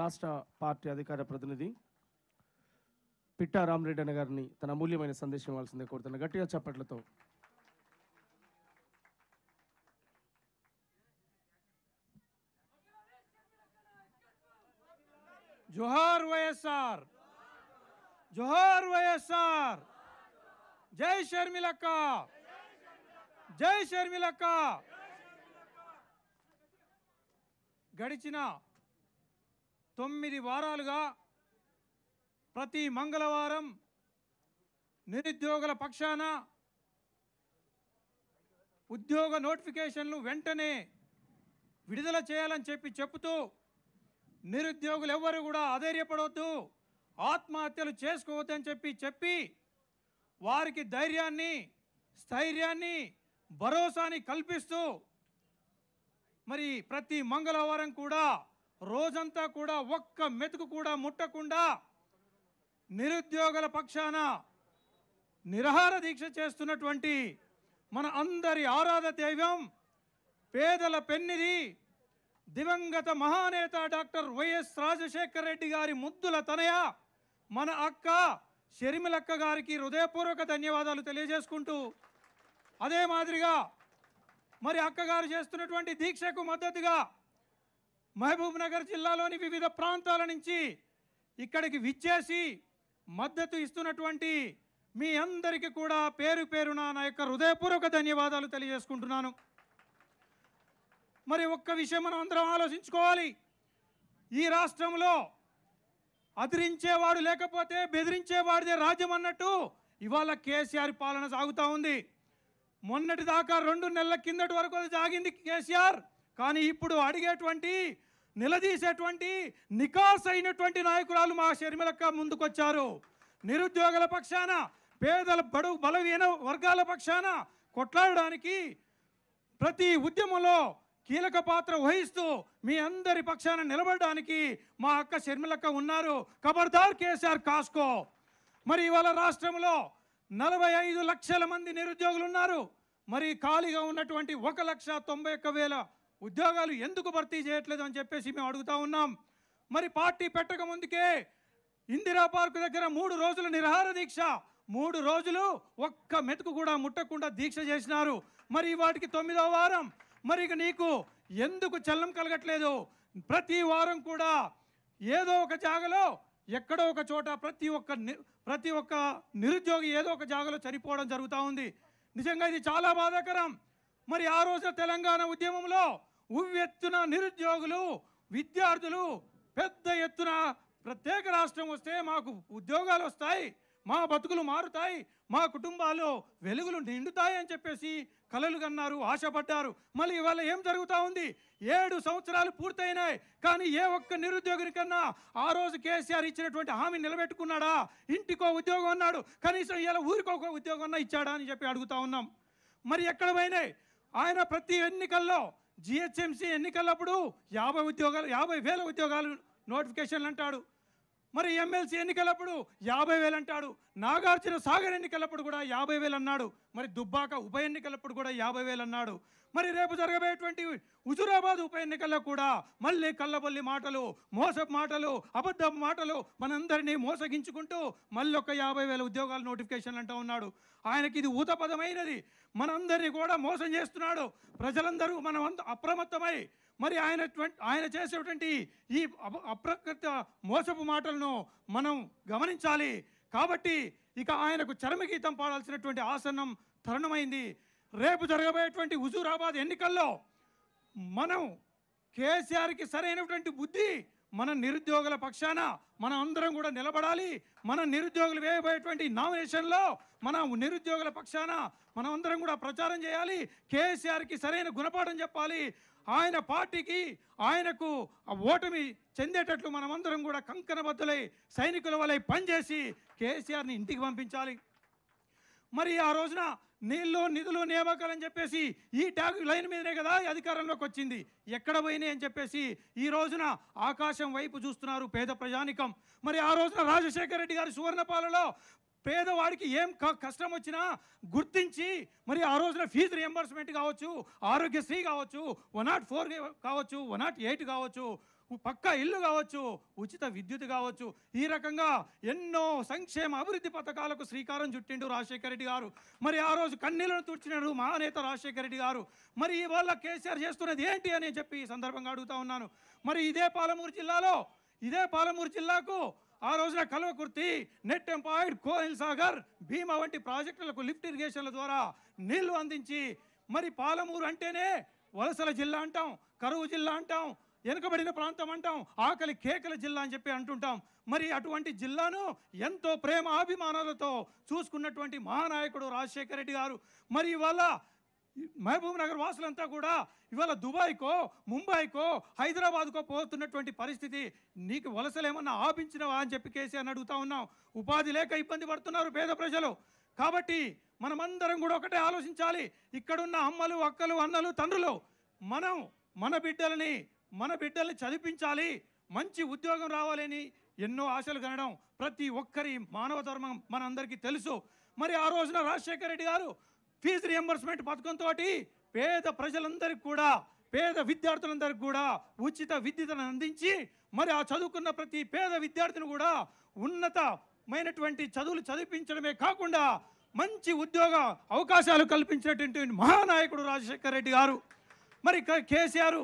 రాష్ట్ర పార్టీ అధికార ప్రతినిధి పిట్టా రామరెడ్డి అన్న గారిని తన అమూల్యమైన సందేశం ఇవ్వాల్సిందే కోరుతున్న గట్టిగా చప్పట్లతో జోహార్ వైఎస్ఆర్ జోహార్ వైఎస్ఆర్ జై షర్మిలక్క జై షర్మిలక్క గడిచిన తొమ్మిది వారాలుగా ప్రతి మంగళవారం నిరుద్యోగుల పక్షాన ఉద్యోగ నోటిఫికేషన్లు వెంటనే విడుదల చేయాలని చెప్పి చెబుతూ నిరుద్యోగులు ఎవ్వరు కూడా అధైర్యపడవద్దు ఆత్మహత్యలు అని చెప్పి చెప్పి వారికి ధైర్యాన్ని స్థైర్యాన్ని భరోసాని కల్పిస్తూ మరి ప్రతి మంగళవారం కూడా రోజంతా కూడా ఒక్క మెతుకు కూడా ముట్టకుండా నిరుద్యోగుల పక్షాన నిరహార దీక్ష చేస్తున్నటువంటి మన అందరి ఆరాధ దైవం పేదల పెన్నిది దివంగత మహానేత డాక్టర్ వైఎస్ రాజశేఖర రెడ్డి గారి ముద్దుల తనయ మన అక్క షర్మిలక్క గారికి హృదయపూర్వక ధన్యవాదాలు తెలియజేసుకుంటూ అదే మాదిరిగా మరి అక్కగారు చేస్తున్నటువంటి దీక్షకు మద్దతుగా మహబూబ్ నగర్ జిల్లాలోని వివిధ ప్రాంతాల నుంచి ఇక్కడికి విచ్చేసి మద్దతు ఇస్తున్నటువంటి మీ అందరికీ కూడా పేరు పేరున నా యొక్క హృదయపూర్వక ధన్యవాదాలు తెలియజేసుకుంటున్నాను మరి ఒక్క విషయం మనం అందరం ఆలోచించుకోవాలి ఈ రాష్ట్రంలో అదిరించేవాడు లేకపోతే బెదిరించేవాడిదే రాజ్యం అన్నట్టు ఇవాళ కేసీఆర్ పాలన సాగుతూ ఉంది మొన్నటి దాకా రెండు నెలల కిందటి వరకు అది సాగింది కేసీఆర్ కానీ ఇప్పుడు అడిగేటువంటి నిలదీసేటువంటి నికాస్ అయినటువంటి నాయకురాలు మా షర్మిలక్క ముందుకొచ్చారు నిరుద్యోగుల పక్షాన పేదల బడు బలహీన వర్గాల పక్షాన కొట్లాడడానికి ప్రతి ఉద్యమంలో కీలక పాత్ర వహిస్తూ మీ అందరి పక్షాన నిలబడడానికి మా అక్క షర్మిలక్క ఉన్నారు కబర్దార్ కేసీఆర్ కాస్కో మరి ఇవాళ రాష్ట్రంలో నలభై ఐదు లక్షల మంది నిరుద్యోగులు ఉన్నారు మరి ఖాళీగా ఉన్నటువంటి ఒక లక్ష తొంభై ఒక్క వేల ఉద్యోగాలు ఎందుకు భర్తీ చేయట్లేదు అని చెప్పేసి మేము అడుగుతా ఉన్నాం మరి పార్టీ పెట్టక ముందుకే ఇందిరా పార్కు దగ్గర మూడు రోజులు నిరహార దీక్ష మూడు రోజులు ఒక్క మెతుకు కూడా ముట్టకుండా దీక్ష చేసినారు మరి వాటికి తొమ్మిదో వారం మరి ఇక నీకు ఎందుకు చల్లం కలగట్లేదు ప్రతి వారం కూడా ఏదో ఒక జాగలో ఎక్కడో ఒక చోట ప్రతి ఒక్క ప్రతి ఒక్క నిరుద్యోగి ఏదో ఒక జాగలో చనిపోవడం జరుగుతూ ఉంది నిజంగా ఇది చాలా బాధాకరం మరి ఆ రోజున తెలంగాణ ఉద్యమంలో ఉవ్వెత్తున నిరుద్యోగులు విద్యార్థులు పెద్ద ఎత్తున ప్రత్యేక రాష్ట్రం వస్తే మాకు ఉద్యోగాలు వస్తాయి మా బతుకులు మారుతాయి మా కుటుంబాలు వెలుగులు నిండుతాయి అని చెప్పేసి కలలు కన్నారు ఆశపడ్డారు మళ్ళీ ఇవాళ ఏం జరుగుతూ ఉంది ఏడు సంవత్సరాలు పూర్తయినాయి కానీ ఏ ఒక్క నిరుద్యోగిని కన్నా ఆ రోజు కేసీఆర్ ఇచ్చినటువంటి హామీ నిలబెట్టుకున్నాడా ఇంటికో ఉద్యోగం అన్నాడు కనీసం ఇలా ఊరికో ఉద్యోగం అన్నా ఇచ్చాడా అని చెప్పి అడుగుతా ఉన్నాం మరి ఎక్కడ పోయినాయి ఆయన ప్రతి ఎన్నికల్లో జిహెచ్ఎంసీ ఎన్నికలప్పుడు యాభై ఉద్యోగాలు యాభై వేల ఉద్యోగాలు నోటిఫికేషన్లు అంటాడు మరి ఎమ్మెల్సీ ఎన్నికలప్పుడు యాభై వేలు అంటాడు నాగార్జున సాగర్ ఎన్నికలప్పుడు కూడా యాభై వేలు అన్నాడు మరి దుబ్బాక ఉప ఎన్నికలప్పుడు కూడా యాభై వేలు అన్నాడు మరి రేపు జరగబోయేటువంటి హుజురాబాద్ ఉప ఎన్నికల్లో కూడా మళ్ళీ కళ్ళబొల్లి మాటలు మోసపు మాటలు అబద్ధ మాటలు మనందరినీ మోసగించుకుంటూ మళ్ళీ ఒక యాభై వేల ఉద్యోగాల నోటిఫికేషన్లు అంటూ ఉన్నాడు ఆయనకి ఇది ఊతపదమైనది మనందరినీ కూడా మోసం చేస్తున్నాడు ప్రజలందరూ మనం అప్రమత్తమై మరి ఆయన ఆయన చేసేటువంటి ఈ అప్రకృత మోసపు మాటలను మనం గమనించాలి కాబట్టి ఇక ఆయనకు చరమగీతం పాడాల్సినటువంటి ఆసనం తరుణమైంది రేపు జరగబోయేటువంటి హుజూరాబాద్ ఎన్నికల్లో మనం కేసీఆర్కి సరైనటువంటి బుద్ధి మన నిరుద్యోగుల పక్షాన మన అందరం కూడా నిలబడాలి మన నిరుద్యోగులు వేయబోయేటువంటి నామినేషన్లో మన నిరుద్యోగుల పక్షాన మనం అందరం కూడా ప్రచారం చేయాలి కేసీఆర్కి సరైన గుణపాఠం చెప్పాలి ఆయన పార్టీకి ఆయనకు ఓటమి చెందేటట్లు మనమందరం కూడా బద్దలై సైనికుల వలె పనిచేసి కేసీఆర్ని ఇంటికి పంపించాలి మరి ఆ రోజున నీళ్ళు నిధులు నియామకాలు అని చెప్పేసి ఈ ట్యాగ్ లైన్ మీదనే కదా అధికారంలోకి వచ్చింది ఎక్కడ పోయినాయి అని చెప్పేసి ఈ రోజున ఆకాశం వైపు చూస్తున్నారు పేద ప్రజానికం మరి ఆ రోజున రాజశేఖర రెడ్డి గారి సువర్ణపాలలో పేదవాడికి ఏం కష్టం వచ్చినా గుర్తించి మరి ఆ రోజున ఫీజు రియంబర్స్మెంట్ కావచ్చు ఆరోగ్యశ్రీ కావచ్చు వన్ నాట్ ఫోర్ కావచ్చు వన్ నాట్ ఎయిట్ కావచ్చు పక్క ఇల్లు కావచ్చు ఉచిత విద్యుత్ కావచ్చు ఈ రకంగా ఎన్నో సంక్షేమ అభివృద్ధి పథకాలకు శ్రీకారం చుట్టిండు రాజశేఖర రెడ్డి గారు మరి ఆ రోజు కన్నీళ్లను తుడిచినాడు మహానేత రాజశేఖర రెడ్డి గారు మరి ఇవాళ కేసీఆర్ చేస్తున్నది ఏంటి అని చెప్పి ఈ సందర్భంగా అడుగుతా ఉన్నాను మరి ఇదే పాలమూరు జిల్లాలో ఇదే పాలమూరు జిల్లాకు ఆ రోజున కల్వకుర్తి నెట్ ఎంపాయిడ్ కోహిల్ సాగర్ భీమా వంటి ప్రాజెక్టులకు లిఫ్ట్ ఇరిగేషన్ల ద్వారా నీళ్లు అందించి మరి పాలమూరు అంటేనే వలసల జిల్లా అంటాం కరువు జిల్లా అంటాం వెనుకబడిన ప్రాంతం అంటాం ఆకలి కేకల జిల్లా అని చెప్పి అంటుంటాం మరి అటువంటి జిల్లాను ఎంతో ప్రేమ అభిమానాలతో చూసుకున్నటువంటి మహానాయకుడు రాజశేఖర రెడ్డి గారు మరి ఇవాళ మహబూబ్ నగర్ వాసులంతా కూడా ఇవాళ దుబాయ్కో ముంబైకో హైదరాబాద్కో పోతున్నటువంటి పరిస్థితి నీకు వలసలేమన్నా ఆపించినవా అని చెప్పి కేసీఆర్ అడుగుతా ఉన్నాం ఉపాధి లేక ఇబ్బంది పడుతున్నారు పేద ప్రజలు కాబట్టి మనమందరం కూడా ఒకటే ఆలోచించాలి ఇక్కడున్న అమ్మలు అక్కలు అన్నలు తండ్రులు మనం మన బిడ్డలని మన బిడ్డల్ని చదివించాలి మంచి ఉద్యోగం రావాలని ఎన్నో ఆశలు కనడం ప్రతి ఒక్కరి మానవ ధర్మం మనందరికీ తెలుసు మరి ఆ రోజున రాజశేఖర రెడ్డి గారు ఫీజు రియంబర్స్మెంట్ పథకంతో పేద ప్రజలందరికీ కూడా పేద విద్యార్థులందరికీ కూడా ఉచిత విద్యతను అందించి మరి ఆ చదువుకున్న ప్రతి పేద విద్యార్థిని కూడా ఉన్నతమైనటువంటి చదువులు చదివించడమే కాకుండా మంచి ఉద్యోగ అవకాశాలు కల్పించినటువంటి మహానాయకుడు రాజశేఖర రెడ్డి గారు మరి కేసీఆర్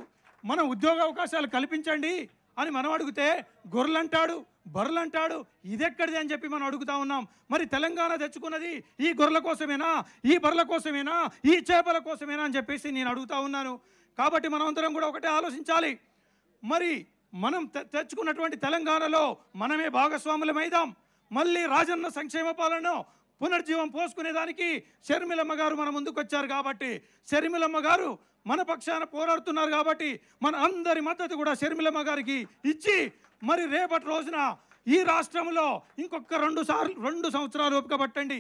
మన ఉద్యోగ అవకాశాలు కల్పించండి అని మనం అడిగితే గొర్రెలంటాడు బర్రెలంటాడు ఇదెక్కడిది అని చెప్పి మనం అడుగుతా ఉన్నాం మరి తెలంగాణ తెచ్చుకున్నది ఈ గొర్రెల కోసమేనా ఈ బర్రెల కోసమేనా ఈ చేపల కోసమేనా అని చెప్పేసి నేను అడుగుతా ఉన్నాను కాబట్టి మనమందరం కూడా ఒకటే ఆలోచించాలి మరి మనం తెచ్చుకున్నటువంటి తెలంగాణలో మనమే భాగస్వాములమైదాం మళ్ళీ రాజన్న సంక్షేమ పాలన పునర్జీవం పోసుకునేదానికి షర్మిలమ్మ గారు మన ముందుకు వచ్చారు కాబట్టి షర్మిలమ్మ గారు మన పక్షాన పోరాడుతున్నారు కాబట్టి మన అందరి మద్దతు కూడా షర్మిలమ్మ గారికి ఇచ్చి మరి రేపటి రోజున ఈ రాష్ట్రంలో ఇంకొక రెండు సార్లు రెండు సంవత్సరాలు ఒప్పుకబట్టండి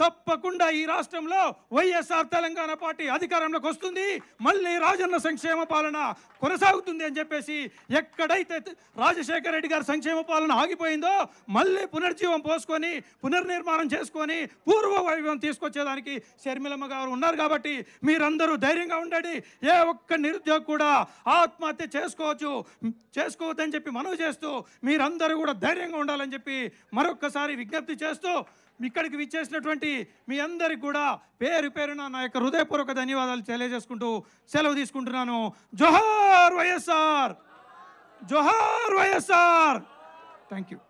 తప్పకుండా ఈ రాష్ట్రంలో వైఎస్ఆర్ తెలంగాణ పార్టీ అధికారంలోకి వస్తుంది మళ్ళీ రాజన్న సంక్షేమ పాలన కొనసాగుతుంది అని చెప్పేసి ఎక్కడైతే రాజశేఖర రెడ్డి గారి సంక్షేమ పాలన ఆగిపోయిందో మళ్ళీ పునర్జీవం పోసుకొని పునర్నిర్మాణం చేసుకొని పూర్వ వైభవం తీసుకొచ్చేదానికి షర్మిలమ్మ గారు ఉన్నారు కాబట్టి మీరందరూ ధైర్యంగా ఉండండి ఏ ఒక్క నిరుద్యోగ కూడా ఆత్మహత్య చేసుకోవచ్చు చేసుకోవద్దని చెప్పి మనవి చేస్తూ మీరందరూ కూడా ధైర్యంగా ఉండాలని చెప్పి మరొక్కసారి విజ్ఞప్తి చేస్తూ ఇక్కడికి విచ్చేసినటువంటి మీ అందరికి కూడా పేరు పేరున నా యొక్క హృదయపూర్వక ధన్యవాదాలు తెలియజేసుకుంటూ సెలవు తీసుకుంటున్నాను జోహార్ వైఎస్ఆర్ జోహార్ వైఎస్ఆర్ థ్యాంక్ యూ